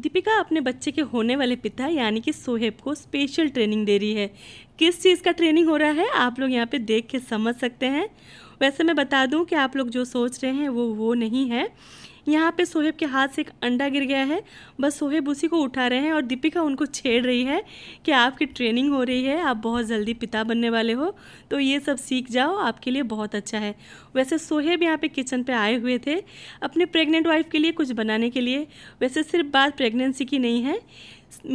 दीपिका अपने बच्चे के होने वाले पिता यानी कि सोहेब को स्पेशल ट्रेनिंग दे रही है किस चीज़ का ट्रेनिंग हो रहा है आप लोग यहाँ पे देख के समझ सकते हैं वैसे मैं बता दूँ कि आप लोग जो सोच रहे हैं वो वो नहीं है यहाँ पे सोहेब के हाथ से एक अंडा गिर गया है बस सोहेब उसी को उठा रहे हैं और दीपिका उनको छेड़ रही है कि आपकी ट्रेनिंग हो रही है आप बहुत जल्दी पिता बनने वाले हो तो ये सब सीख जाओ आपके लिए बहुत अच्छा है वैसे सोहेब यहाँ पे किचन पे आए हुए थे अपने प्रेग्नेंट वाइफ के लिए कुछ बनाने के लिए वैसे सिर्फ बात प्रेगनेंसी की नहीं है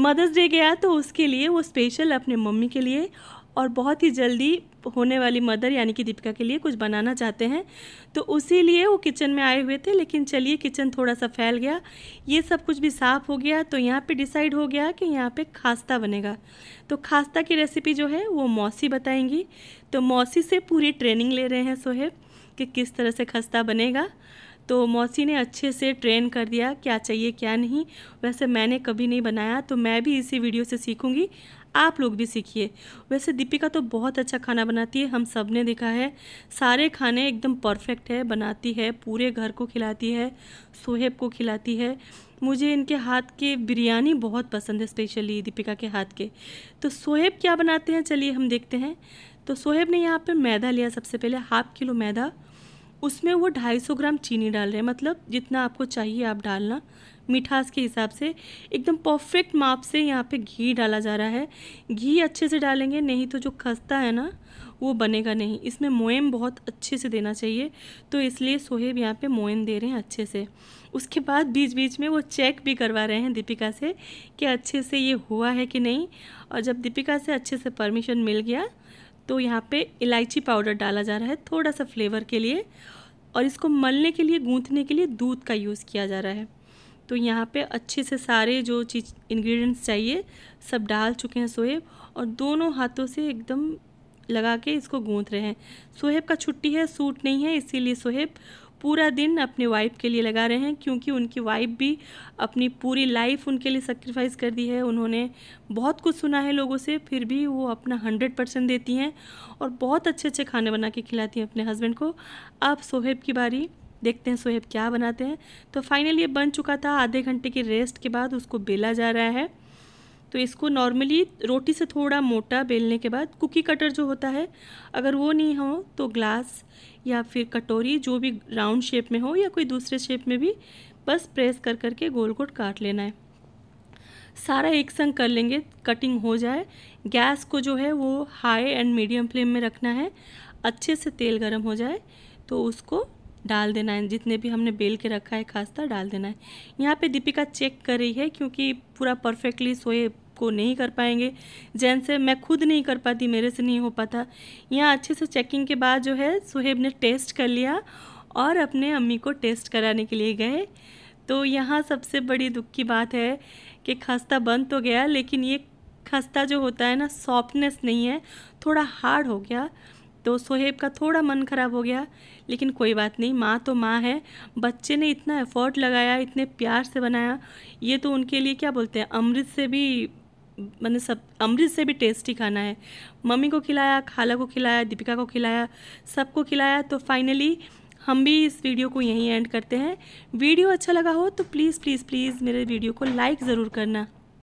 मदर्स डे गया तो उसके लिए वो स्पेशल अपने मम्मी के लिए और बहुत ही जल्दी होने वाली मदर यानी कि दीपिका के लिए कुछ बनाना चाहते हैं तो उसी लिए वो किचन में आए हुए थे लेकिन चलिए किचन थोड़ा सा फैल गया ये सब कुछ भी साफ़ हो गया तो यहाँ पे डिसाइड हो गया कि यहाँ पे खास्ता बनेगा तो खास्ता की रेसिपी जो है वो मौसी बताएंगी तो मौसी से पूरी ट्रेनिंग ले रहे हैं सोहेब कि किस तरह से खस्ता बनेगा तो मौसी ने अच्छे से ट्रेन कर दिया क्या चाहिए क्या नहीं वैसे मैंने कभी नहीं बनाया तो मैं भी इसी वीडियो से सीखूंगी आप लोग भी सीखिए वैसे दीपिका तो बहुत अच्छा खाना बनाती है हम सब ने देखा है सारे खाने एकदम परफेक्ट है बनाती है पूरे घर को खिलाती है सोहेब को खिलाती है मुझे इनके हाथ के बिरयानी बहुत पसंद है स्पेशली दीपिका के हाथ के तो सोहेब क्या बनाते हैं चलिए हम देखते हैं तो सोहेब ने यहाँ पर मैदा लिया सबसे पहले हाफ़ किलो मैदा उसमें वो 250 ग्राम चीनी डाल रहे हैं मतलब जितना आपको चाहिए आप डालना मिठास के हिसाब से एकदम परफेक्ट माप से यहाँ पे घी डाला जा रहा है घी अच्छे से डालेंगे नहीं तो जो खस्ता है ना वो बनेगा नहीं इसमें मोयम बहुत अच्छे से देना चाहिए तो इसलिए सोहेब यहाँ पे मोयम दे रहे हैं अच्छे से उसके बाद बीच बीच में वो चेक भी करवा रहे हैं दीपिका से कि अच्छे से ये हुआ है कि नहीं और जब दीपिका से अच्छे से परमिशन मिल गया तो यहाँ पे इलायची पाउडर डाला जा रहा है थोड़ा सा फ्लेवर के लिए और इसको मलने के लिए गूंथने के लिए दूध का यूज़ किया जा रहा है तो यहाँ पे अच्छे से सारे जो चीज इन्ग्रीडियंट्स चाहिए सब डाल चुके हैं सोहेब और दोनों हाथों से एकदम लगा के इसको गूँथ रहे हैं सोहेब का छुट्टी है सूट नहीं है इसीलिए सोहेब पूरा दिन अपने वाइफ के लिए लगा रहे हैं क्योंकि उनकी वाइफ भी अपनी पूरी लाइफ उनके लिए सेक्रीफाइस कर दी है उन्होंने बहुत कुछ सुना है लोगों से फिर भी वो अपना हंड्रेड परसेंट देती हैं और बहुत अच्छे अच्छे खाने बना के खिलाती हैं अपने हस्बैंड को अब सोहेब की बारी देखते हैं सोहेब क्या बनाते हैं तो फाइनली ये बन चुका था आधे घंटे की रेस्ट के बाद उसको बेला जा रहा है तो इसको नॉर्मली रोटी से थोड़ा मोटा बेलने के बाद कुकी कटर जो होता है अगर वो नहीं हो तो ग्लास या फिर कटोरी जो भी राउंड शेप में हो या कोई दूसरे शेप में भी बस प्रेस कर करके गोल गोल काट लेना है सारा एक संग कर लेंगे कटिंग हो जाए गैस को जो है वो हाई एंड मीडियम फ्लेम में रखना है अच्छे से तेल गर्म हो जाए तो उसको डाल देना है जितने भी हमने बेल के रखा है खास्ता डाल देना है यहाँ पे दीपिका चेक कर रही है क्योंकि पूरा परफेक्टली सोए को नहीं कर पाएंगे जैन से मैं खुद नहीं कर पाती मेरे से नहीं हो पाता यहाँ अच्छे से चेकिंग के बाद जो है सुहेब ने टेस्ट कर लिया और अपने अम्मी को टेस्ट कराने के लिए गए तो यहाँ सबसे बड़ी दुख की बात है कि खस्ता बंद तो गया लेकिन ये खस्ता जो होता है ना सॉफ्टनेस नहीं है थोड़ा हार्ड हो गया तो सोहेब का थोड़ा मन ख़राब हो गया लेकिन कोई बात नहीं माँ तो माँ है बच्चे ने इतना एफर्ट लगाया इतने प्यार से बनाया ये तो उनके लिए क्या बोलते हैं अमृत से भी मैंने सब अमृत से भी टेस्टी खाना है मम्मी को खिलाया खाला को खिलाया दीपिका को खिलाया सबको खिलाया तो फाइनली हम भी इस वीडियो को यहीं एंड करते हैं वीडियो अच्छा लगा हो तो प्लीज़ प्लीज़ प्लीज़ मेरे वीडियो को लाइक ज़रूर करना